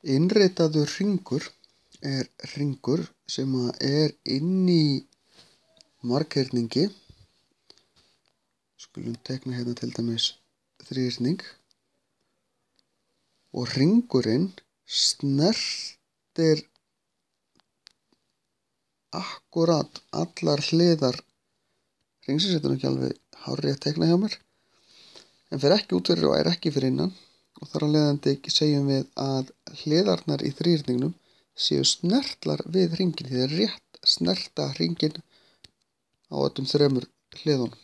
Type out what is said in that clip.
Innreitaður ringur er ringur sem er inn í margherningi. Skulum tekna hérna til dæmis þrýrning. Og ringurinn snertir akkurat allar hliðar ringsins. Þetta er ekki alveg hárið að tekna hjá mér. En fyrir ekki útverður og er ekki fyrir innan og þar að leiðandi segjum við að hliðarnar í þrýrningnum séu snertlar við ringin því það er rétt snerta ringin á öllum þremur hliðunum.